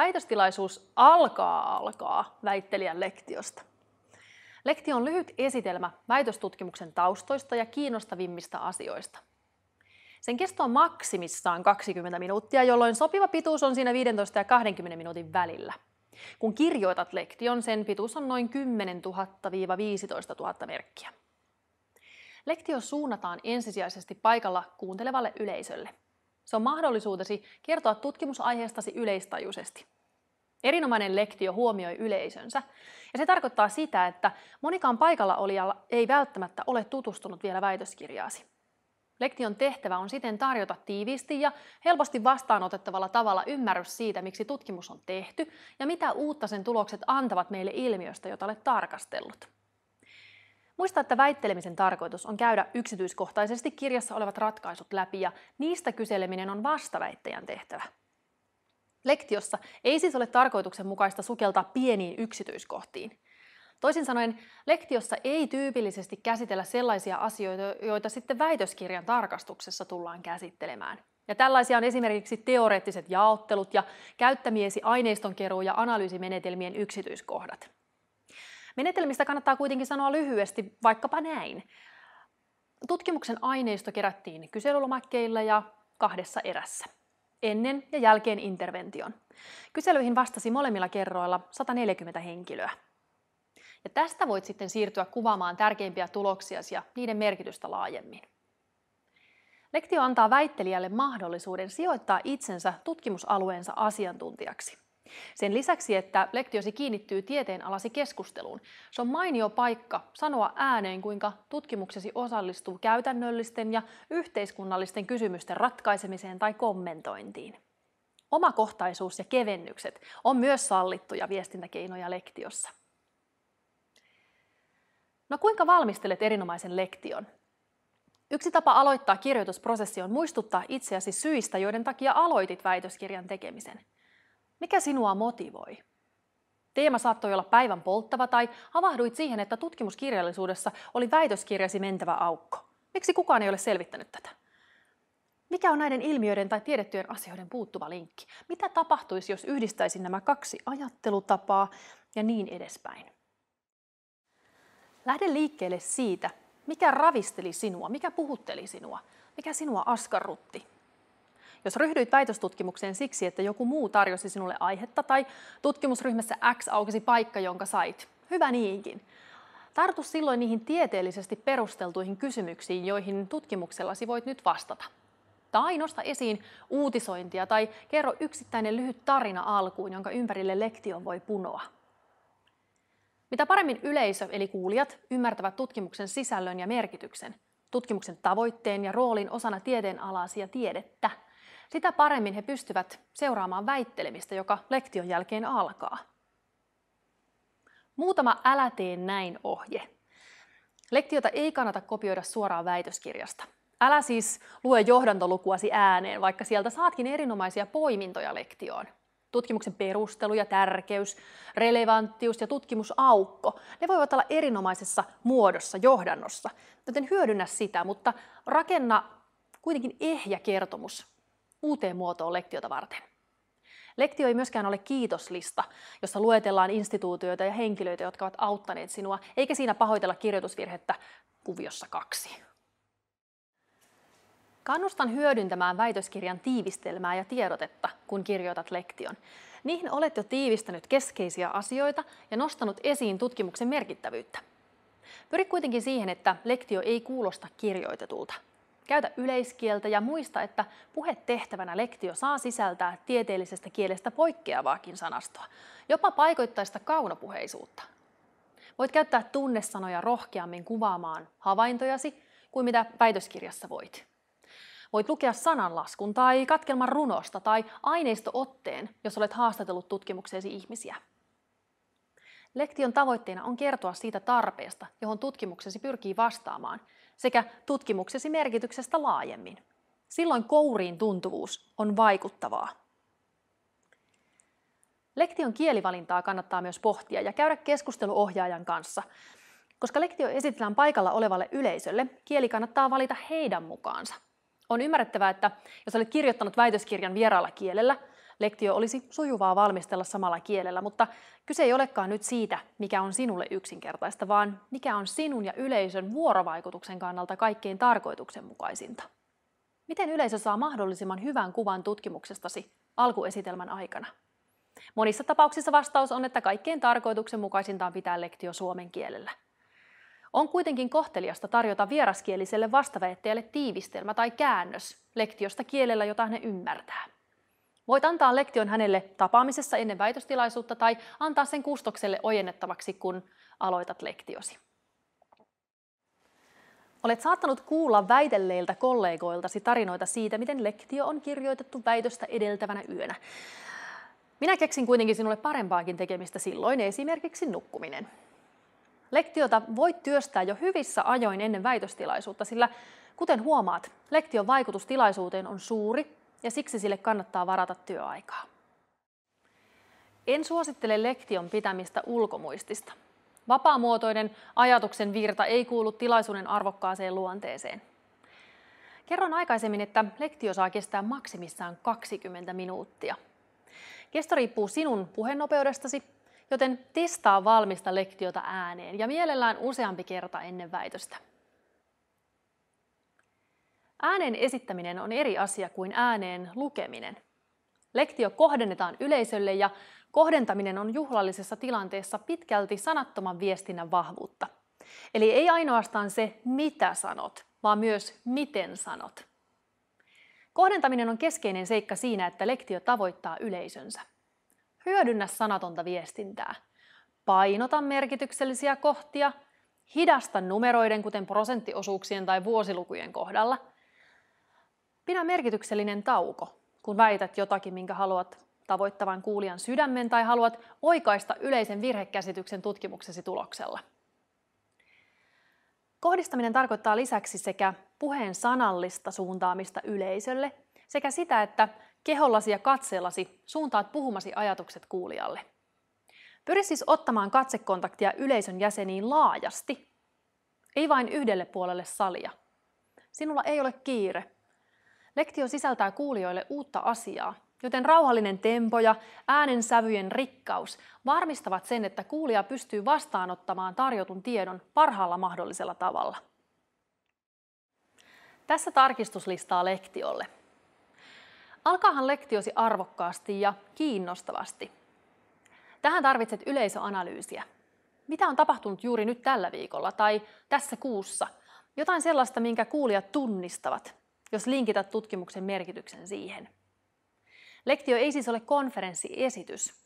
Väitöstilaisuus alkaa alkaa väittelijän lektiosta. Lektio on lyhyt esitelmä väitöstutkimuksen taustoista ja kiinnostavimmista asioista. Sen kesto on maksimissaan 20 minuuttia, jolloin sopiva pituus on siinä 15 ja 20 minuutin välillä. Kun kirjoitat lektion, sen pituus on noin 10 000-15 000 merkkiä. Lektio suunnataan ensisijaisesti paikalla kuuntelevalle yleisölle – se on mahdollisuutesi kertoa tutkimusaiheestasi yleistajuisesti. Erinomainen lektio huomioi yleisönsä, ja se tarkoittaa sitä, että monikaan paikalla olijalla ei välttämättä ole tutustunut vielä väitöskirjaasi. Lektion tehtävä on siten tarjota tiiviisti ja helposti vastaanotettavalla tavalla ymmärrys siitä, miksi tutkimus on tehty ja mitä uutta sen tulokset antavat meille ilmiöstä, jota olet tarkastellut. Muista, että väittelemisen tarkoitus on käydä yksityiskohtaisesti kirjassa olevat ratkaisut läpi ja niistä kyseleminen on vastaväittäjän tehtävä. Lektiossa ei siis ole tarkoituksenmukaista sukeltaa pieniin yksityiskohtiin. Toisin sanoen, lektiossa ei tyypillisesti käsitellä sellaisia asioita, joita sitten väitöskirjan tarkastuksessa tullaan käsittelemään. Ja tällaisia on esimerkiksi teoreettiset jaottelut ja käyttämiesi aineistonkeruu- ja analyysimenetelmien yksityiskohdat. Menetelmistä kannattaa kuitenkin sanoa lyhyesti vaikkapa näin. Tutkimuksen aineisto kerättiin kyselylomakkeilla ja kahdessa erässä, ennen ja jälkeen intervention. Kyselyihin vastasi molemmilla kerroilla 140 henkilöä. Ja tästä voit sitten siirtyä kuvaamaan tärkeimpiä tuloksia ja niiden merkitystä laajemmin. Lektio antaa väittelijälle mahdollisuuden sijoittaa itsensä tutkimusalueensa asiantuntijaksi. Sen lisäksi, että lektiosi kiinnittyy tieteenalasi keskusteluun, se on mainio paikka sanoa ääneen, kuinka tutkimuksesi osallistuu käytännöllisten ja yhteiskunnallisten kysymysten ratkaisemiseen tai kommentointiin. Omakohtaisuus ja kevennykset on myös sallittuja viestintäkeinoja lektiossa. No kuinka valmistelet erinomaisen lektion? Yksi tapa aloittaa kirjoitusprosessi on muistuttaa itseäsi syistä, joiden takia aloitit väitöskirjan tekemisen – mikä sinua motivoi? Teema saattoi olla päivän polttava tai havahduit siihen, että tutkimuskirjallisuudessa oli väitöskirjasi mentävä aukko. Miksi kukaan ei ole selvittänyt tätä? Mikä on näiden ilmiöiden tai tiedettyjen asioiden puuttuva linkki? Mitä tapahtuisi, jos yhdistäisin nämä kaksi ajattelutapaa ja niin edespäin? Lähde liikkeelle siitä, mikä ravisteli sinua, mikä puhutteli sinua, mikä sinua askarrutti, jos ryhdyit väitöstutkimukseen siksi, että joku muu tarjosi sinulle aihetta tai tutkimusryhmässä X aukesi paikka, jonka sait, hyvä niinkin. Tartu silloin niihin tieteellisesti perusteltuihin kysymyksiin, joihin tutkimuksellasi voit nyt vastata. Tai nosta esiin uutisointia tai kerro yksittäinen lyhyt tarina alkuun, jonka ympärille lektio voi punoa. Mitä paremmin yleisö eli kuulijat ymmärtävät tutkimuksen sisällön ja merkityksen, tutkimuksen tavoitteen ja roolin osana tieteenalaisia tiedettä – sitä paremmin he pystyvät seuraamaan väittelemistä, joka lektion jälkeen alkaa. Muutama älä tee näin ohje. Lektiota ei kannata kopioida suoraan väitöskirjasta. Älä siis lue johdantolukuasi ääneen, vaikka sieltä saatkin erinomaisia poimintoja lektioon. Tutkimuksen perustelu ja tärkeys, relevanttius ja tutkimusaukko, ne voivat olla erinomaisessa muodossa johdannossa, joten hyödynnä sitä, mutta rakenna kuitenkin ehjä kertomus uuteen muotoon lektiota varten. Lektio ei myöskään ole kiitoslista, jossa luetellaan instituutioita ja henkilöitä, jotka ovat auttaneet sinua, eikä siinä pahoitella kirjoitusvirhettä kuviossa kaksi. Kannustan hyödyntämään väitöskirjan tiivistelmää ja tiedotetta, kun kirjoitat lektion. Niihin olet jo tiivistänyt keskeisiä asioita ja nostanut esiin tutkimuksen merkittävyyttä. Pyri kuitenkin siihen, että lektio ei kuulosta kirjoitetulta – Käytä yleiskieltä ja muista, että puhetehtävänä lektio saa sisältää tieteellisestä kielestä poikkeavaakin sanastoa, jopa paikoittaista kaunopuheisuutta. Voit käyttää tunnesanoja rohkeammin kuvaamaan havaintojasi kuin mitä väitöskirjassa voit. Voit lukea sananlaskun tai katkelman runosta tai aineistootteen, jos olet haastatellut tutkimukseesi ihmisiä. Lektion tavoitteena on kertoa siitä tarpeesta, johon tutkimuksesi pyrkii vastaamaan – sekä tutkimuksesi merkityksestä laajemmin. Silloin kouriin tuntuvuus on vaikuttavaa. Lektion kielivalintaa kannattaa myös pohtia ja käydä keskustelu ohjaajan kanssa. Koska lektio esitellään paikalla olevalle yleisölle, kieli kannattaa valita heidän mukaansa. On ymmärrettävää, että jos olet kirjoittanut väitöskirjan vieraalla kielellä, Lektio olisi sujuvaa valmistella samalla kielellä, mutta kyse ei olekaan nyt siitä, mikä on sinulle yksinkertaista, vaan mikä on sinun ja yleisön vuorovaikutuksen kannalta kaikkein tarkoituksenmukaisinta. Miten yleisö saa mahdollisimman hyvän kuvan tutkimuksestasi alkuesitelmän aikana? Monissa tapauksissa vastaus on, että kaikkein tarkoituksenmukaisinta on pitää lektio suomen kielellä. On kuitenkin kohteliasta tarjota vieraskieliselle vastaväittäjälle tiivistelmä tai käännös lektiosta kielellä, jota ne ymmärtää. Voit antaa lektion hänelle tapaamisessa ennen väitöstilaisuutta tai antaa sen kustokselle ojennettavaksi, kun aloitat lektiosi. Olet saattanut kuulla väitelleiltä kollegoiltasi tarinoita siitä, miten lektio on kirjoitettu väitöstä edeltävänä yönä. Minä keksin kuitenkin sinulle parempaakin tekemistä silloin, esimerkiksi nukkuminen. Lektiota voit työstää jo hyvissä ajoin ennen väitöstilaisuutta, sillä kuten huomaat, lektion vaikutus tilaisuuteen on suuri ja siksi sille kannattaa varata työaikaa. En suosittele lektion pitämistä ulkomuistista. Vapaamuotoinen ajatuksen virta ei kuulu tilaisuuden arvokkaaseen luonteeseen. Kerron aikaisemmin, että lektio saa kestää maksimissaan 20 minuuttia. Kesto riippuu sinun puhenopeudestasi, joten testaa valmista lektiota ääneen ja mielellään useampi kerta ennen väitöstä. Äänen esittäminen on eri asia kuin ääneen lukeminen. Lektio kohdennetaan yleisölle ja kohdentaminen on juhlallisessa tilanteessa pitkälti sanattoman viestinnän vahvuutta. Eli ei ainoastaan se, mitä sanot, vaan myös miten sanot. Kohdentaminen on keskeinen seikka siinä, että lektio tavoittaa yleisönsä. Hyödynnä sanatonta viestintää. Painota merkityksellisiä kohtia, hidasta numeroiden, kuten prosenttiosuuksien tai vuosilukujen kohdalla – Pidä merkityksellinen tauko, kun väität jotakin, minkä haluat tavoittavan kuulijan sydämen tai haluat oikaista yleisen virhekäsityksen tutkimuksesi tuloksella. Kohdistaminen tarkoittaa lisäksi sekä puheen sanallista suuntaamista yleisölle sekä sitä, että kehollasi ja katseellasi suuntaat puhumasi ajatukset kuulijalle. Pyri siis ottamaan katsekontaktia yleisön jäseniin laajasti, ei vain yhdelle puolelle salia. Sinulla ei ole kiire, Lektio sisältää kuulijoille uutta asiaa, joten rauhallinen tempo ja äänensävyjen rikkaus varmistavat sen, että kuulija pystyy vastaanottamaan tarjotun tiedon parhaalla mahdollisella tavalla. Tässä tarkistuslistaa lektiolle. Alkaahan lektiosi arvokkaasti ja kiinnostavasti. Tähän tarvitset yleisöanalyysiä. Mitä on tapahtunut juuri nyt tällä viikolla tai tässä kuussa? Jotain sellaista, minkä kuulijat tunnistavat – jos linkität tutkimuksen merkityksen siihen. Lektio ei siis ole konferenssiesitys.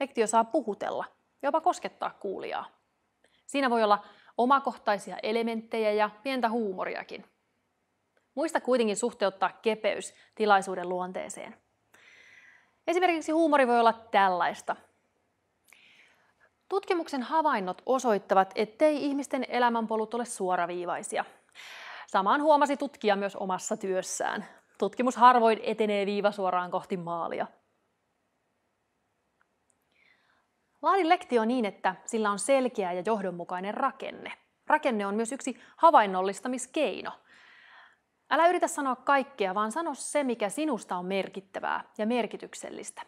Lektio saa puhutella, jopa koskettaa kuulijaa. Siinä voi olla omakohtaisia elementtejä ja pientä huumoriakin. Muista kuitenkin suhteuttaa kepeys tilaisuuden luonteeseen. Esimerkiksi huumori voi olla tällaista. Tutkimuksen havainnot osoittavat, ettei ihmisten elämänpolut ole suoraviivaisia. Samaan huomasi tutkija myös omassa työssään. Tutkimus harvoin etenee viivasuoraan kohti maalia. Laadi lektio niin, että sillä on selkeä ja johdonmukainen rakenne. Rakenne on myös yksi havainnollistamiskeino. Älä yritä sanoa kaikkea, vaan sano se, mikä sinusta on merkittävää ja merkityksellistä.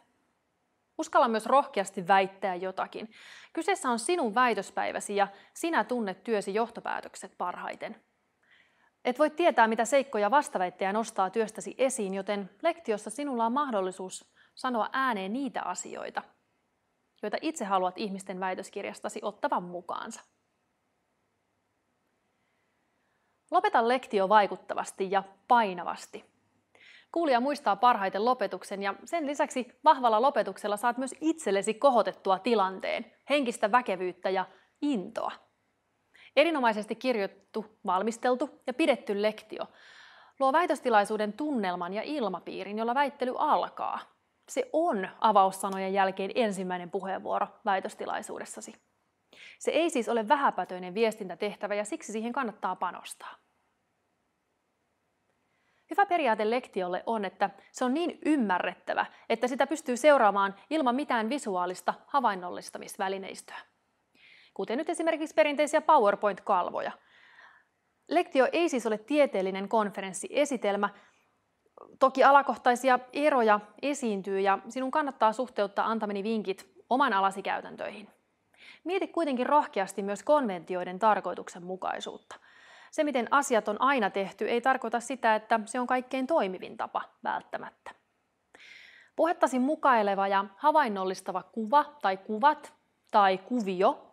Uskalla myös rohkeasti väittää jotakin. Kyseessä on sinun väitöspäiväsi ja sinä tunnet työsi johtopäätökset parhaiten. Et voi tietää, mitä seikkoja vastaväittäjä nostaa työstäsi esiin, joten lektiossa sinulla on mahdollisuus sanoa ääneen niitä asioita, joita itse haluat ihmisten väitöskirjastasi ottavan mukaansa. Lopeta lektio vaikuttavasti ja painavasti. Kuulija muistaa parhaiten lopetuksen ja sen lisäksi vahvalla lopetuksella saat myös itsellesi kohotettua tilanteen, henkistä väkevyyttä ja intoa. Erinomaisesti kirjoittu, valmisteltu ja pidetty lektio luo väitöstilaisuuden tunnelman ja ilmapiirin, jolla väittely alkaa. Se on avaussanojen jälkeen ensimmäinen puheenvuoro väitöstilaisuudessasi. Se ei siis ole vähäpätöinen viestintätehtävä ja siksi siihen kannattaa panostaa. Hyvä periaate lektiolle on, että se on niin ymmärrettävä, että sitä pystyy seuraamaan ilman mitään visuaalista havainnollistamisvälineistöä kuten nyt esimerkiksi perinteisiä PowerPoint-kalvoja. Lektio ei siis ole tieteellinen konferenssiesitelmä, Toki alakohtaisia eroja esiintyy ja sinun kannattaa suhteuttaa antameni vinkit oman alasi käytäntöihin. Mieti kuitenkin rohkeasti myös konventioiden tarkoituksenmukaisuutta. Se, miten asiat on aina tehty, ei tarkoita sitä, että se on kaikkein toimivin tapa välttämättä. Puhettasi mukaileva ja havainnollistava kuva tai kuvat tai kuvio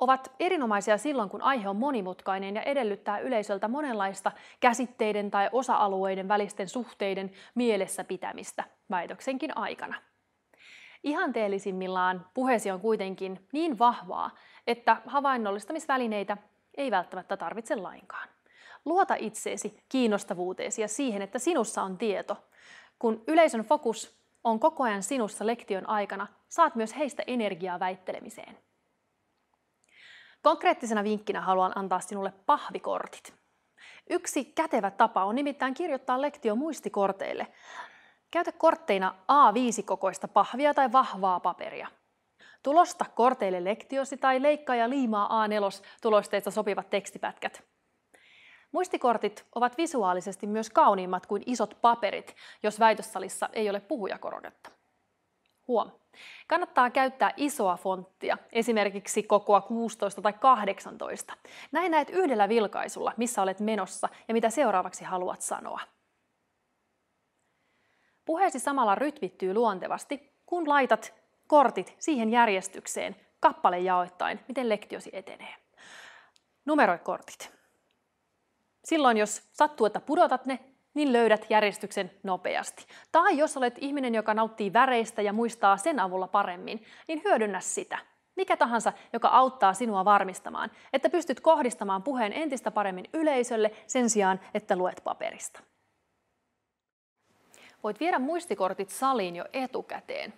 ovat erinomaisia silloin, kun aihe on monimutkainen ja edellyttää yleisöltä monenlaista käsitteiden tai osa-alueiden välisten suhteiden mielessä pitämistä väitöksenkin aikana. Ihanteellisimmillaan puheesi on kuitenkin niin vahvaa, että havainnollistamisvälineitä ei välttämättä tarvitse lainkaan. Luota itseesi, kiinnostavuuteesi ja siihen, että sinussa on tieto. Kun yleisön fokus on koko ajan sinussa lektion aikana, saat myös heistä energiaa väittelemiseen. Konkreettisena vinkkinä haluan antaa sinulle pahvikortit. Yksi kätevä tapa on nimittäin kirjoittaa lektio muistikorteille. Käytä kortteina A5-kokoista pahvia tai vahvaa paperia. Tulosta korteille lektiosi tai leikkaa ja liimaa A4-tulosteista sopivat tekstipätkät. Muistikortit ovat visuaalisesti myös kauniimmat kuin isot paperit, jos väitössalissa ei ole puhujakoroketta. Huom. Kannattaa käyttää isoa fonttia, esimerkiksi kokoa 16 tai 18. Näin näet yhdellä vilkaisulla, missä olet menossa ja mitä seuraavaksi haluat sanoa. Puheesi samalla rytmittyy luontevasti, kun laitat kortit siihen järjestykseen kappale jaoittain, miten lektiosi etenee. Numeroi kortit. Silloin, jos sattuu, että pudotat ne, niin löydät järjestyksen nopeasti. Tai jos olet ihminen, joka nauttii väreistä ja muistaa sen avulla paremmin, niin hyödynnä sitä. Mikä tahansa, joka auttaa sinua varmistamaan, että pystyt kohdistamaan puheen entistä paremmin yleisölle sen sijaan, että luet paperista. Voit viedä muistikortit saliin jo etukäteen,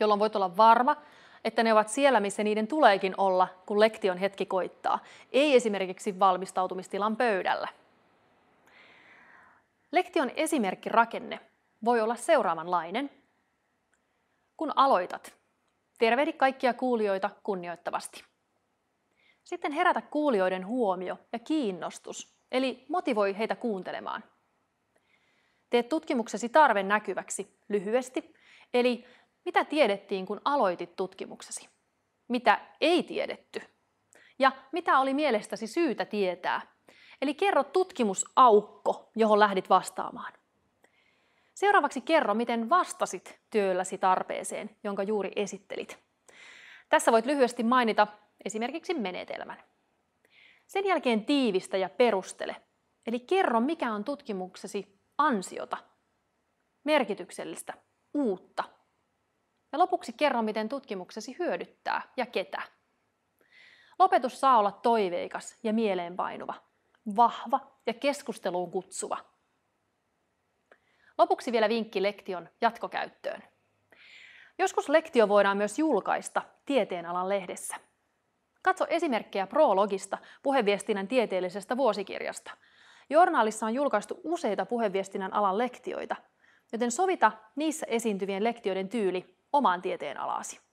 jolloin voit olla varma, että ne ovat siellä, missä niiden tuleekin olla, kun lektion hetki koittaa, ei esimerkiksi valmistautumistilan pöydällä. Lektion esimerkkirakenne voi olla seuraavanlainen. Kun aloitat, tervehdi kaikkia kuulijoita kunnioittavasti. Sitten herätä kuulijoiden huomio ja kiinnostus, eli motivoi heitä kuuntelemaan. Tee tutkimuksesi tarve näkyväksi lyhyesti, eli mitä tiedettiin, kun aloitit tutkimuksesi? Mitä ei tiedetty? Ja mitä oli mielestäsi syytä tietää Eli kerro tutkimusaukko, johon lähdit vastaamaan. Seuraavaksi kerro, miten vastasit työlläsi tarpeeseen, jonka juuri esittelit. Tässä voit lyhyesti mainita esimerkiksi menetelmän. Sen jälkeen tiivistä ja perustele, eli kerro mikä on tutkimuksesi ansiota, merkityksellistä, uutta. Ja lopuksi kerro, miten tutkimuksesi hyödyttää ja ketä. Lopetus saa olla toiveikas ja mieleenpainuva, vahva ja keskusteluun kutsuva. Lopuksi vielä vinkki lektion jatkokäyttöön. Joskus lektio voidaan myös julkaista tieteenalan lehdessä. Katso esimerkkejä Prologista, puheviestinnän tieteellisestä vuosikirjasta. Journaalissa on julkaistu useita puheviestinnän alan lektioita, joten sovita niissä esiintyvien lektioiden tyyli omaan tieteenalaasi.